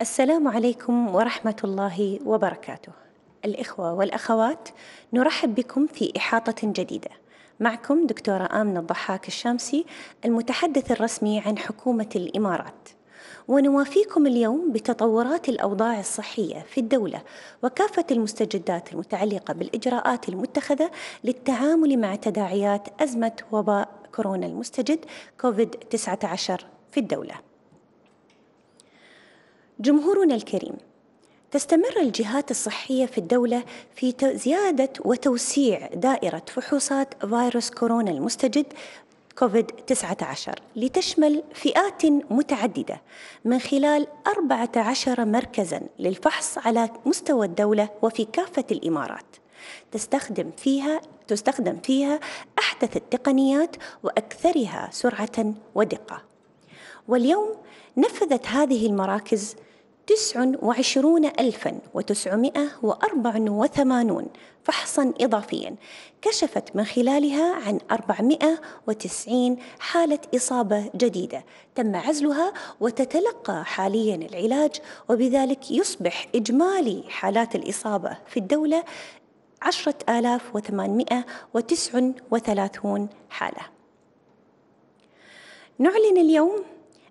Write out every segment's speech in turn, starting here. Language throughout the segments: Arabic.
السلام عليكم ورحمة الله وبركاته. الإخوة والأخوات، نرحب بكم في إحاطة جديدة. معكم دكتورة آمنة الضحاك الشامسي، المتحدث الرسمي عن حكومة الإمارات. ونوافيكم اليوم بتطورات الأوضاع الصحية في الدولة وكافة المستجدات المتعلقة بالإجراءات المتخذة للتعامل مع تداعيات أزمة وباء كورونا المستجد كوفيد 19 في الدولة. جمهورنا الكريم تستمر الجهات الصحية في الدولة في زيادة وتوسيع دائرة فحوصات فيروس كورونا المستجد كوفيد 19 لتشمل فئات متعددة من خلال 14 مركزا للفحص على مستوى الدولة وفي كافة الإمارات تستخدم فيها تستخدم فيها أحدث التقنيات وأكثرها سرعة ودقة واليوم نفذت هذه المراكز 29984 فحصا إضافيا كشفت من خلالها عن 490 حالة إصابة جديدة تم عزلها وتتلقى حاليا العلاج وبذلك يصبح إجمالي حالات الإصابة في الدولة 10839 حالة نعلن اليوم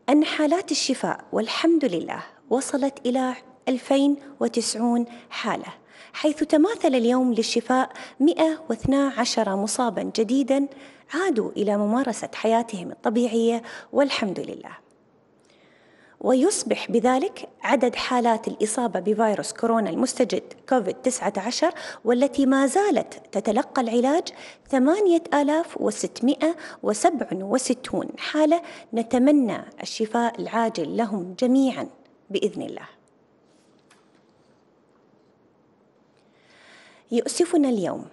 أن حالات الشفاء والحمد لله وصلت إلى 2090 حالة حيث تماثل اليوم للشفاء 112 مصابا جديدا عادوا إلى ممارسة حياتهم الطبيعية والحمد لله ويصبح بذلك عدد حالات الإصابة بفيروس كورونا المستجد كوفيد-19 والتي ما زالت تتلقى العلاج 8667 حالة نتمنى الشفاء العاجل لهم جميعا بإذن الله يؤسفنا اليوم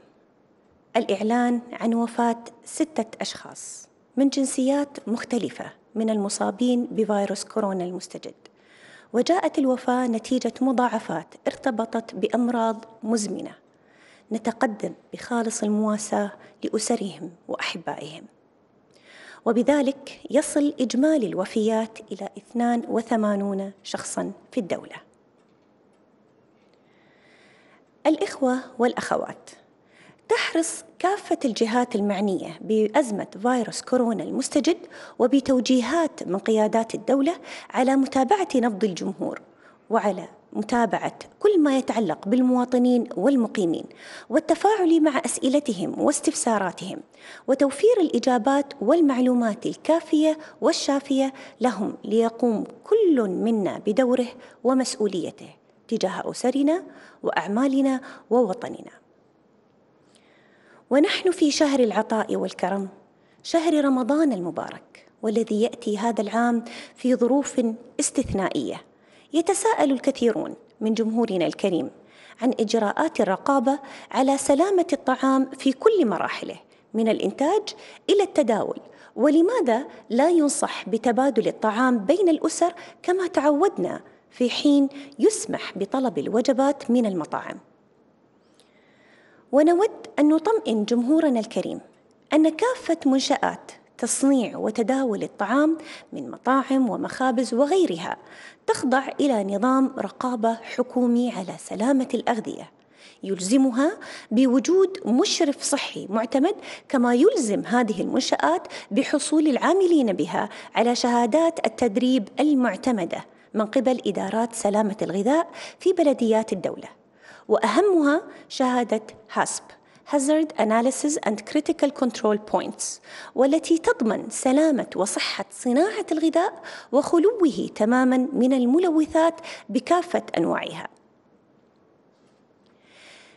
الإعلان عن وفاة ستة أشخاص من جنسيات مختلفة من المصابين بفيروس كورونا المستجد وجاءت الوفاة نتيجة مضاعفات ارتبطت بأمراض مزمنة نتقدم بخالص المواساة لأسرهم وأحبائهم وبذلك يصل إجمالي الوفيات إلى 82 شخصا في الدولة الإخوة والأخوات تحرص كافة الجهات المعنية بأزمة فيروس كورونا المستجد وبتوجيهات من قيادات الدولة على متابعة نبض الجمهور وعلى متابعة كل ما يتعلق بالمواطنين والمقيمين والتفاعل مع أسئلتهم واستفساراتهم وتوفير الإجابات والمعلومات الكافية والشافية لهم ليقوم كل منا بدوره ومسؤوليته تجاه أسرنا وأعمالنا ووطننا ونحن في شهر العطاء والكرم شهر رمضان المبارك والذي ياتي هذا العام في ظروف استثنائيه يتساءل الكثيرون من جمهورنا الكريم عن اجراءات الرقابه على سلامه الطعام في كل مراحله من الانتاج الى التداول ولماذا لا ينصح بتبادل الطعام بين الاسر كما تعودنا في حين يسمح بطلب الوجبات من المطاعم ونود أن نطمئن جمهورنا الكريم أن كافة منشآت تصنيع وتداول الطعام من مطاعم ومخابز وغيرها تخضع إلى نظام رقابة حكومي على سلامة الأغذية يلزمها بوجود مشرف صحي معتمد كما يلزم هذه المنشآت بحصول العاملين بها على شهادات التدريب المعتمدة من قبل إدارات سلامة الغذاء في بلديات الدولة وأهمها شهادة هاسب Hazard Analysis and Critical Control Points والتي تضمن سلامة وصحة صناعة الغذاء وخلوه تماما من الملوثات بكافة أنواعها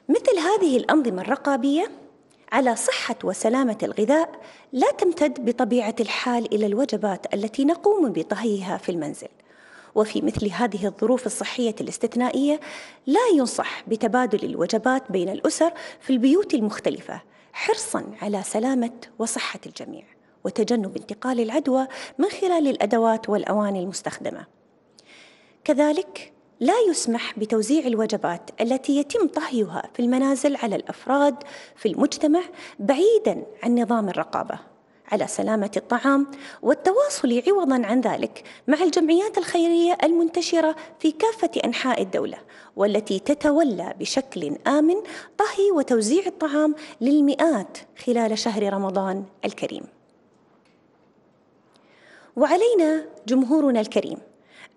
مثل هذه الأنظمة الرقابية على صحة وسلامة الغذاء لا تمتد بطبيعة الحال إلى الوجبات التي نقوم بطهيها في المنزل وفي مثل هذه الظروف الصحية الاستثنائية لا ينصح بتبادل الوجبات بين الأسر في البيوت المختلفة حرصا على سلامة وصحة الجميع وتجنب انتقال العدوى من خلال الأدوات والأواني المستخدمة كذلك لا يسمح بتوزيع الوجبات التي يتم طهيها في المنازل على الافراد في المجتمع بعيدا عن نظام الرقابه على سلامة الطعام والتواصل عوضا عن ذلك مع الجمعيات الخيرية المنتشرة في كافة أنحاء الدولة والتي تتولى بشكل آمن طهي وتوزيع الطعام للمئات خلال شهر رمضان الكريم. وعلينا جمهورنا الكريم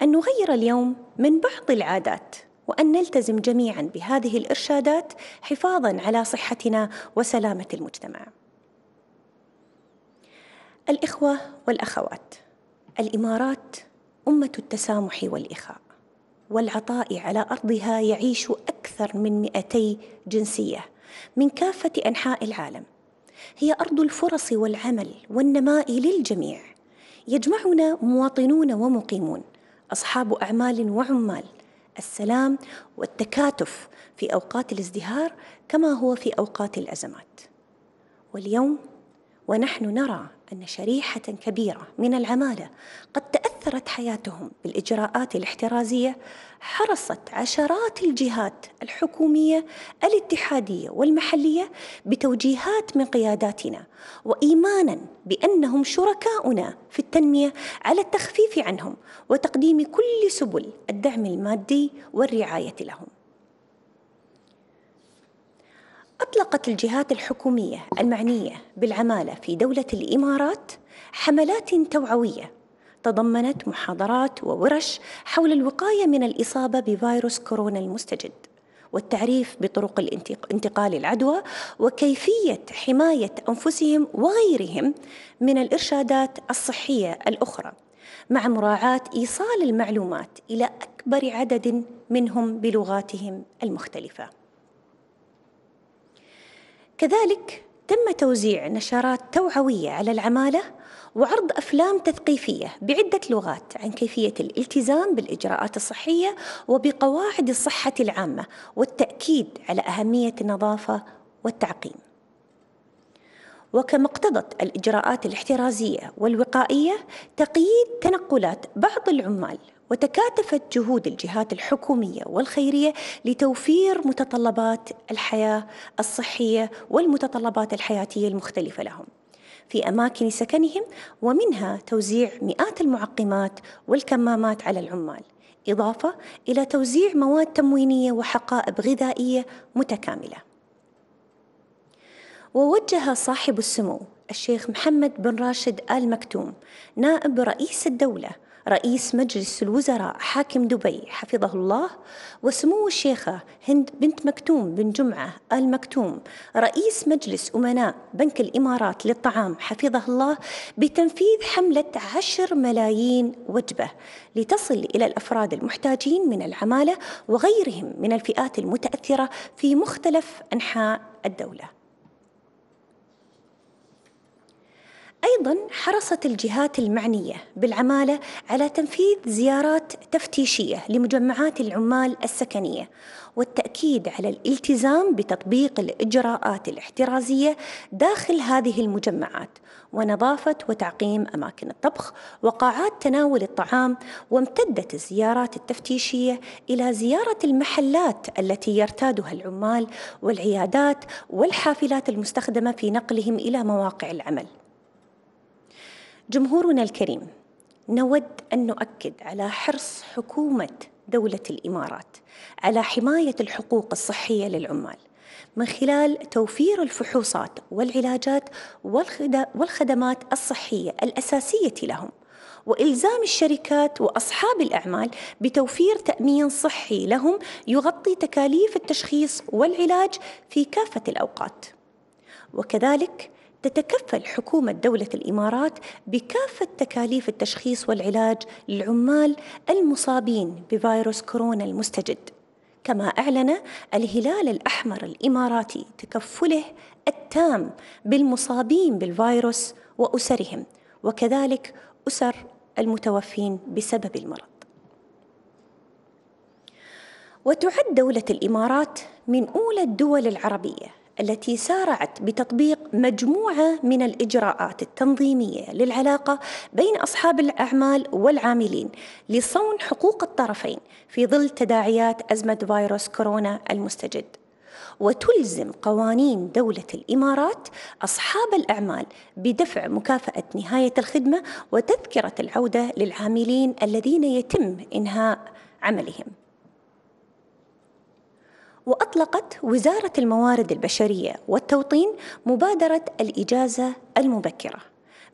أن نغير اليوم من بعض العادات وأن نلتزم جميعا بهذه الإرشادات حفاظا على صحتنا وسلامة المجتمع. الإخوة والأخوات الإمارات أمة التسامح والإخاء والعطاء على أرضها يعيش أكثر من 200 جنسية من كافة أنحاء العالم هي أرض الفرص والعمل والنماء للجميع يجمعنا مواطنون ومقيمون أصحاب أعمال وعمال السلام والتكاتف في أوقات الازدهار كما هو في أوقات الأزمات واليوم ونحن نرى أن شريحة كبيرة من العمالة قد تأثرت حياتهم بالإجراءات الاحترازية حرصت عشرات الجهات الحكومية الاتحادية والمحلية بتوجيهات من قياداتنا وإيمانا بأنهم شركاؤنا في التنمية على التخفيف عنهم وتقديم كل سبل الدعم المادي والرعاية لهم أطلقت الجهات الحكومية المعنية بالعمالة في دولة الإمارات حملات توعوية تضمنت محاضرات وورش حول الوقاية من الإصابة بفيروس كورونا المستجد والتعريف بطرق انتقال العدوى وكيفية حماية أنفسهم وغيرهم من الإرشادات الصحية الأخرى مع مراعاة إيصال المعلومات إلى أكبر عدد منهم بلغاتهم المختلفة كذلك تم توزيع نشرات توعوية على العمالة وعرض أفلام تثقيفية بعدة لغات عن كيفية الالتزام بالإجراءات الصحية وبقواعد الصحة العامة والتأكيد على أهمية النظافة والتعقيم. وكما اقتضت الإجراءات الاحترازية والوقائية تقييد تنقلات بعض العمال وتكاتفت جهود الجهات الحكوميه والخيريه لتوفير متطلبات الحياه الصحيه والمتطلبات الحياتيه المختلفه لهم في اماكن سكنهم ومنها توزيع مئات المعقمات والكمامات على العمال اضافه الى توزيع مواد تموينيه وحقائب غذائيه متكامله ووجه صاحب السمو الشيخ محمد بن راشد آل مكتوم نائب رئيس الدولة رئيس مجلس الوزراء حاكم دبي حفظه الله وسمو الشيخة هند بنت مكتوم بن جمعة آل مكتوم رئيس مجلس أمناء بنك الإمارات للطعام حفظه الله بتنفيذ حملة عشر ملايين وجبة لتصل إلى الأفراد المحتاجين من العمالة وغيرهم من الفئات المتأثرة في مختلف أنحاء الدولة أيضا حرصت الجهات المعنية بالعمالة على تنفيذ زيارات تفتيشية لمجمعات العمال السكنية والتأكيد على الالتزام بتطبيق الإجراءات الاحترازية داخل هذه المجمعات ونظافة وتعقيم أماكن الطبخ وقاعات تناول الطعام وامتدت الزيارات التفتيشية إلى زيارة المحلات التي يرتادها العمال والعيادات والحافلات المستخدمة في نقلهم إلى مواقع العمل جمهورنا الكريم نود ان نؤكد على حرص حكومه دوله الامارات على حمايه الحقوق الصحيه للعمال من خلال توفير الفحوصات والعلاجات والخدمات الصحيه الاساسيه لهم والزام الشركات واصحاب الاعمال بتوفير تامين صحي لهم يغطي تكاليف التشخيص والعلاج في كافه الاوقات وكذلك تتكفل حكومة دولة الإمارات بكافة تكاليف التشخيص والعلاج للعمال المصابين بفيروس كورونا المستجد كما أعلن الهلال الأحمر الإماراتي تكفله التام بالمصابين بالفيروس وأسرهم وكذلك أسر المتوفين بسبب المرض وتعد دولة الإمارات من أولى الدول العربية التي سارعت بتطبيق مجموعه من الاجراءات التنظيميه للعلاقه بين اصحاب الاعمال والعاملين لصون حقوق الطرفين في ظل تداعيات ازمه فيروس كورونا المستجد. وتلزم قوانين دولة الإمارات أصحاب الأعمال بدفع مكافأة نهاية الخدمة وتذكرة العودة للعاملين الذين يتم إنهاء عملهم. وأطلقت وزارة الموارد البشرية والتوطين مبادرة الإجازة المبكرة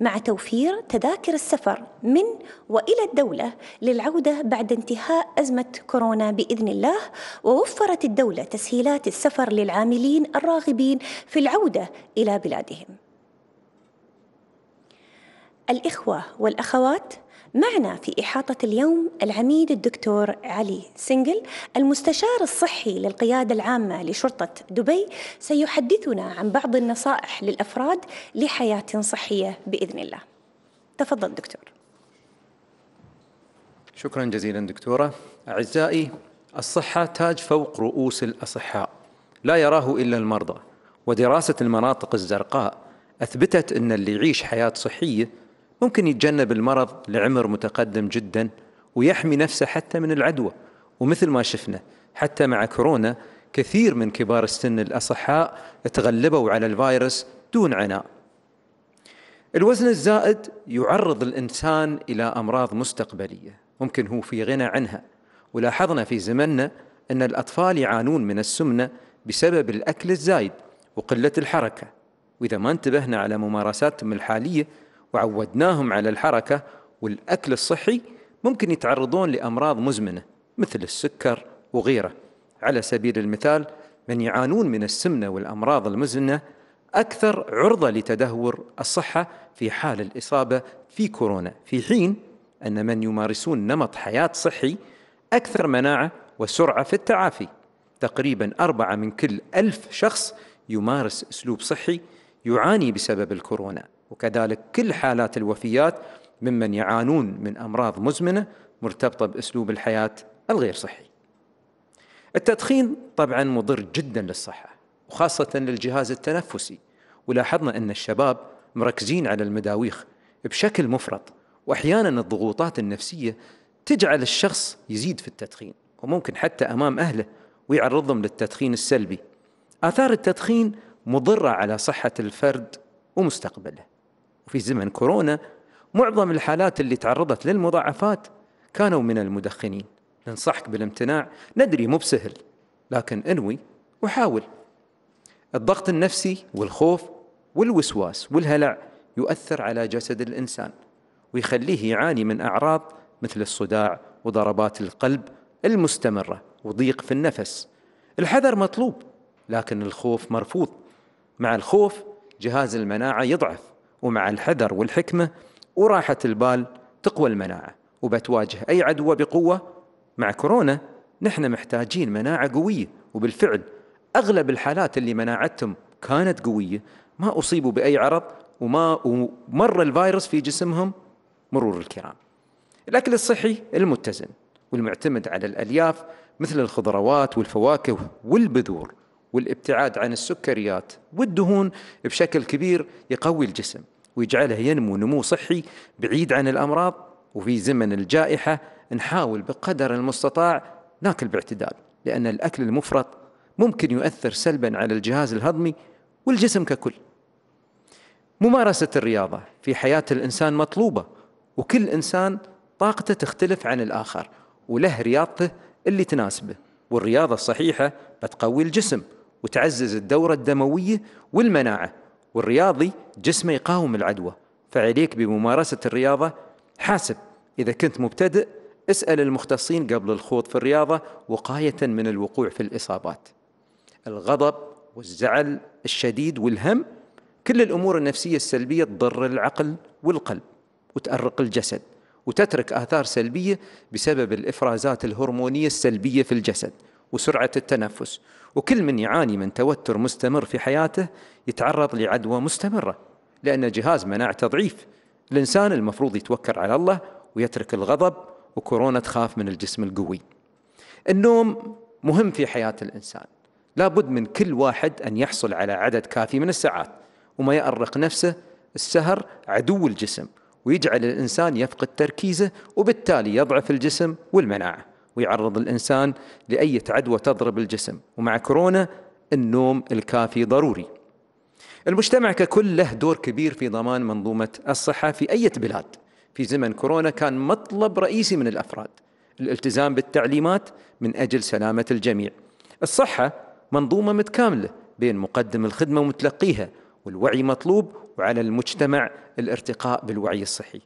مع توفير تذاكر السفر من والى الدوله للعوده بعد انتهاء ازمه كورونا باذن الله ووفرت الدوله تسهيلات السفر للعاملين الراغبين في العوده الى بلادهم. الاخوه والاخوات معنا في إحاطة اليوم العميد الدكتور علي سنجل المستشار الصحي للقيادة العامة لشرطة دبي سيحدثنا عن بعض النصائح للأفراد لحياة صحية بإذن الله تفضل دكتور شكرا جزيلا دكتورة أعزائي الصحة تاج فوق رؤوس الأصحاء لا يراه إلا المرضى ودراسة المناطق الزرقاء أثبتت أن اللي يعيش حياة صحية ممكن يتجنب المرض لعمر متقدم جدا ويحمي نفسه حتى من العدوى ومثل ما شفنا حتى مع كورونا كثير من كبار السن الأصحاء تغلبوا على الفيروس دون عناء الوزن الزائد يعرض الإنسان إلى أمراض مستقبلية ممكن هو في غنى عنها ولاحظنا في زمننا أن الأطفال يعانون من السمنة بسبب الأكل الزايد وقلة الحركة وإذا ما انتبهنا على ممارساتهم الحالية وعودناهم على الحركة والأكل الصحي ممكن يتعرضون لأمراض مزمنة مثل السكر وغيره على سبيل المثال من يعانون من السمنة والأمراض المزمنة أكثر عرضة لتدهور الصحة في حال الإصابة في كورونا في حين أن من يمارسون نمط حياة صحي أكثر مناعة وسرعة في التعافي تقريبا أربعة من كل ألف شخص يمارس أسلوب صحي يعاني بسبب الكورونا وكذلك كل حالات الوفيات ممن يعانون من امراض مزمنه مرتبطه باسلوب الحياه الغير صحي. التدخين طبعا مضر جدا للصحه وخاصه للجهاز التنفسي ولاحظنا ان الشباب مركزين على المداويخ بشكل مفرط واحيانا الضغوطات النفسيه تجعل الشخص يزيد في التدخين وممكن حتى امام اهله ويعرضهم للتدخين السلبي. اثار التدخين مضره على صحه الفرد ومستقبله. وفي زمن كورونا معظم الحالات اللي تعرضت للمضاعفات كانوا من المدخنين ننصحك بالامتناع ندري مو بسهل لكن انوي وحاول الضغط النفسي والخوف والوسواس والهلع يؤثر على جسد الانسان ويخليه يعاني من اعراض مثل الصداع وضربات القلب المستمره وضيق في النفس الحذر مطلوب لكن الخوف مرفوض مع الخوف جهاز المناعه يضعف ومع الحذر والحكمة وراحة البال تقوى المناعة وبتواجه أي عدوى بقوة مع كورونا نحن محتاجين مناعة قوية وبالفعل أغلب الحالات اللي مناعتهم كانت قوية ما أصيبوا بأي عرض وما ومر الفيروس في جسمهم مرور الكرام الأكل الصحي المتزن والمعتمد على الألياف مثل الخضروات والفواكه والبذور والابتعاد عن السكريات والدهون بشكل كبير يقوي الجسم ويجعله ينمو نمو صحي بعيد عن الامراض وفي زمن الجائحه نحاول بقدر المستطاع ناكل باعتدال لان الاكل المفرط ممكن يؤثر سلبا على الجهاز الهضمي والجسم ككل. ممارسه الرياضه في حياه الانسان مطلوبه وكل انسان طاقته تختلف عن الاخر وله رياضته اللي تناسبه والرياضه الصحيحه بتقوي الجسم وتعزز الدورة الدموية والمناعة والرياضي جسمه يقاوم العدوى فعليك بممارسة الرياضة حاسب إذا كنت مبتدئ اسأل المختصين قبل الخوض في الرياضة وقاية من الوقوع في الإصابات الغضب والزعل الشديد والهم كل الأمور النفسية السلبية تضر العقل والقلب وتأرق الجسد وتترك آثار سلبية بسبب الإفرازات الهرمونية السلبية في الجسد وسرعة التنفس وكل من يعاني من توتر مستمر في حياته يتعرض لعدوى مستمرة لأن جهاز مناعته ضعيف الإنسان المفروض يتوكل على الله ويترك الغضب وكورونا تخاف من الجسم القوي النوم مهم في حياة الإنسان لابد من كل واحد أن يحصل على عدد كافي من الساعات وما يأرق نفسه السهر عدو الجسم ويجعل الإنسان يفقد تركيزه وبالتالي يضعف الجسم والمناعة ويعرض الإنسان لأي عدوى تضرب الجسم ومع كورونا النوم الكافي ضروري المجتمع ككل له دور كبير في ضمان منظومة الصحة في أي بلاد في زمن كورونا كان مطلب رئيسي من الأفراد الالتزام بالتعليمات من أجل سلامة الجميع الصحة منظومة متكاملة بين مقدم الخدمة ومتلقيها والوعي مطلوب وعلى المجتمع الارتقاء بالوعي الصحي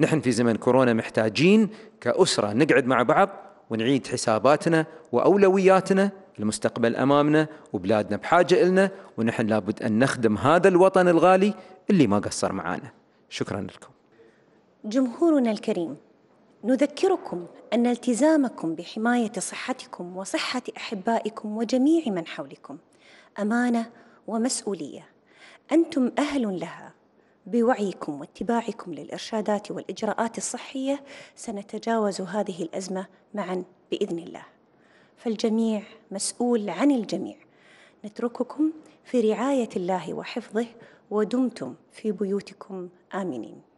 نحن في زمن كورونا محتاجين كأسرة نقعد مع بعض ونعيد حساباتنا وأولوياتنا المستقبل أمامنا وبلادنا بحاجة إلنا ونحن لابد أن نخدم هذا الوطن الغالي اللي ما قصر معانا شكرا لكم جمهورنا الكريم نذكركم أن التزامكم بحماية صحتكم وصحة أحبائكم وجميع من حولكم أمانة ومسؤولية أنتم أهل لها بوعيكم واتباعكم للإرشادات والإجراءات الصحية سنتجاوز هذه الأزمة معا بإذن الله فالجميع مسؤول عن الجميع نترككم في رعاية الله وحفظه ودمتم في بيوتكم آمنين